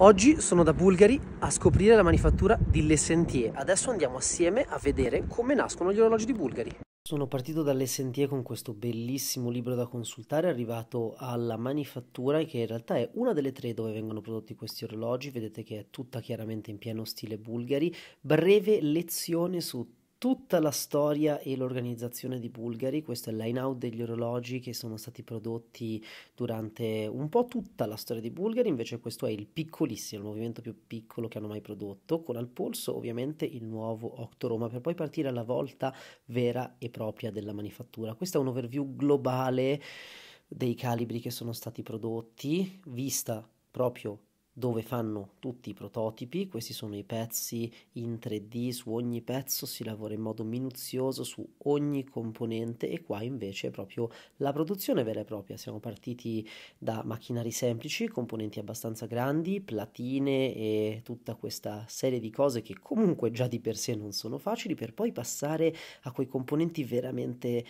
Oggi sono da Bulgari a scoprire la manifattura di Le Sentier. Adesso andiamo assieme a vedere come nascono gli orologi di Bulgari. Sono partito dalle Sentier con questo bellissimo libro da consultare, arrivato alla manifattura che in realtà è una delle tre dove vengono prodotti questi orologi, vedete che è tutta chiaramente in pieno stile bulgari, breve lezione su tutta la storia e l'organizzazione di Bulgari, questo è il line out degli orologi che sono stati prodotti durante un po' tutta la storia di Bulgari, invece questo è il piccolissimo, il movimento più piccolo che hanno mai prodotto, con al polso ovviamente il nuovo Octo Roma, per poi partire alla volta vera e propria della manifattura. Questo è un overview globale dei calibri che sono stati prodotti, vista proprio dove fanno tutti i prototipi, questi sono i pezzi in 3D, su ogni pezzo si lavora in modo minuzioso su ogni componente e qua invece è proprio la produzione vera e propria, siamo partiti da macchinari semplici, componenti abbastanza grandi, platine e tutta questa serie di cose che comunque già di per sé non sono facili per poi passare a quei componenti veramente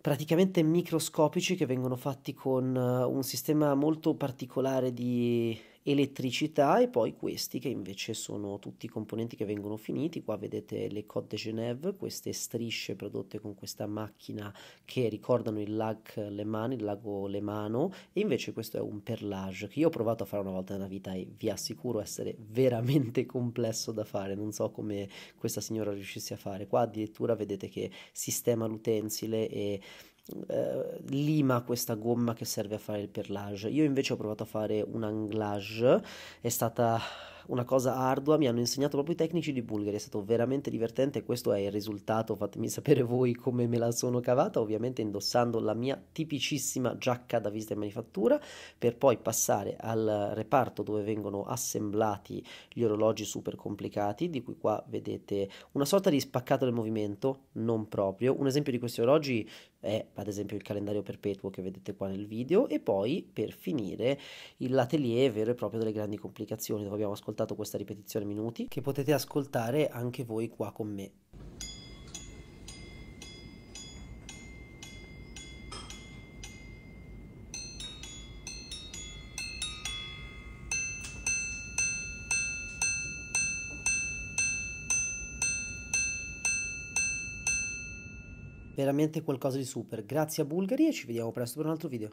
praticamente microscopici che vengono fatti con eh, un sistema molto particolare di elettricità e poi questi che invece sono tutti i componenti che vengono finiti, qua vedete le Côte de Genève, queste strisce prodotte con questa macchina che ricordano il lac Le Mani, il lago Le Mano e invece questo è un perlage che io ho provato a fare una volta nella vita e vi assicuro essere veramente complesso da fare, non so come questa signora riuscisse a fare, qua addirittura vedete che sistema l'utensile e eh, lima questa gomma che serve a fare il perlage. Io invece ho provato a fare un anglage, è stata una cosa ardua, mi hanno insegnato proprio i tecnici di Bulgari, è stato veramente divertente, questo è il risultato, fatemi sapere voi come me la sono cavata, ovviamente indossando la mia tipicissima giacca da visita e manifattura, per poi passare al reparto dove vengono assemblati gli orologi super complicati, di cui qua vedete una sorta di spaccato del movimento, non proprio, un esempio di questi orologi è ad esempio il calendario perpetuo che vedete qua nel video, e poi per finire l'atelier vero e proprio delle grandi complicazioni, dove abbiamo ascoltato ascoltato questa ripetizione minuti che potete ascoltare anche voi qua con me. veramente qualcosa di super. Grazie a Bulgari e ci vediamo presto per un altro video.